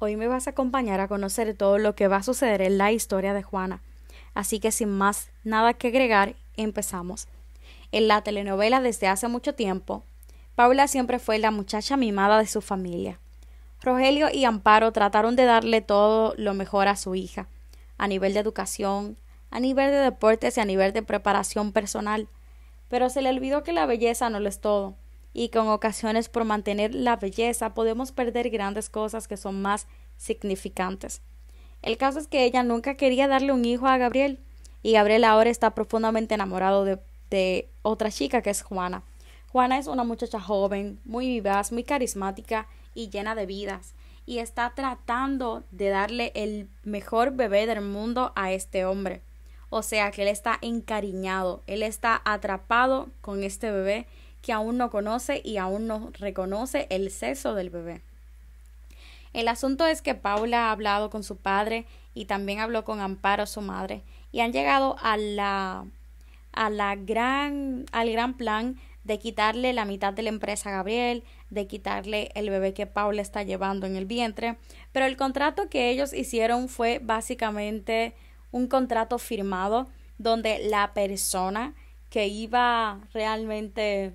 Hoy me vas a acompañar a conocer todo lo que va a suceder en la historia de Juana. Así que sin más nada que agregar, empezamos. En la telenovela desde hace mucho tiempo, Paula siempre fue la muchacha mimada de su familia. Rogelio y Amparo trataron de darle todo lo mejor a su hija, a nivel de educación, a nivel de deportes y a nivel de preparación personal, pero se le olvidó que la belleza no lo es todo y con ocasiones por mantener la belleza podemos perder grandes cosas que son más significantes. El caso es que ella nunca quería darle un hijo a Gabriel y Gabriel ahora está profundamente enamorado de, de otra chica que es Juana. Juana es una muchacha joven, muy vivaz, muy carismática y llena de vidas y está tratando de darle el mejor bebé del mundo a este hombre. O sea que él está encariñado, él está atrapado con este bebé que aún no conoce y aún no reconoce el sexo del bebé. El asunto es que Paula ha hablado con su padre y también habló con Amparo, su madre, y han llegado a la, gran, al gran plan de quitarle la mitad de la empresa a Gabriel, de quitarle el bebé que Paula está llevando en el vientre, pero el contrato que ellos hicieron fue básicamente un contrato firmado donde la persona que iba realmente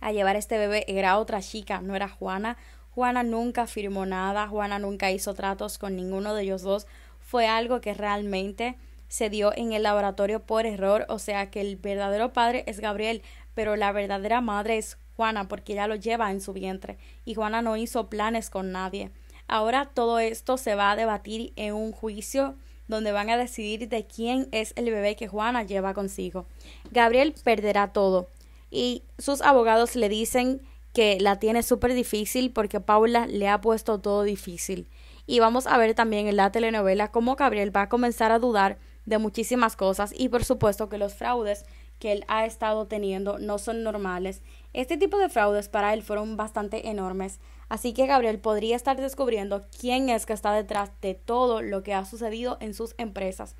a llevar este bebé era otra chica, no era Juana. Juana nunca firmó nada, Juana nunca hizo tratos con ninguno de ellos dos. Fue algo que realmente se dio en el laboratorio por error, o sea que el verdadero padre es Gabriel, pero la verdadera madre es Juana porque ella lo lleva en su vientre y Juana no hizo planes con nadie. Ahora todo esto se va a debatir en un juicio donde van a decidir de quién es el bebé que Juana lleva consigo. Gabriel perderá todo, y sus abogados le dicen que la tiene súper difícil porque Paula le ha puesto todo difícil. Y vamos a ver también en la telenovela cómo Gabriel va a comenzar a dudar de muchísimas cosas y por supuesto que los fraudes que él ha estado teniendo no son normales. Este tipo de fraudes para él fueron bastante enormes, así que Gabriel podría estar descubriendo quién es que está detrás de todo lo que ha sucedido en sus empresas.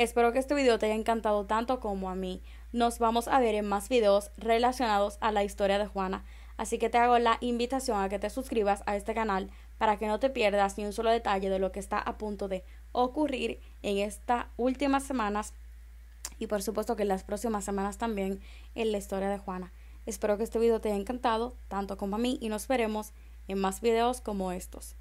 Espero que este video te haya encantado tanto como a mí. Nos vamos a ver en más videos relacionados a la historia de Juana, así que te hago la invitación a que te suscribas a este canal para que no te pierdas ni un solo detalle de lo que está a punto de ocurrir en estas últimas semanas y por supuesto que en las próximas semanas también en la historia de Juana. Espero que este video te haya encantado tanto como a mí y nos veremos en más videos como estos.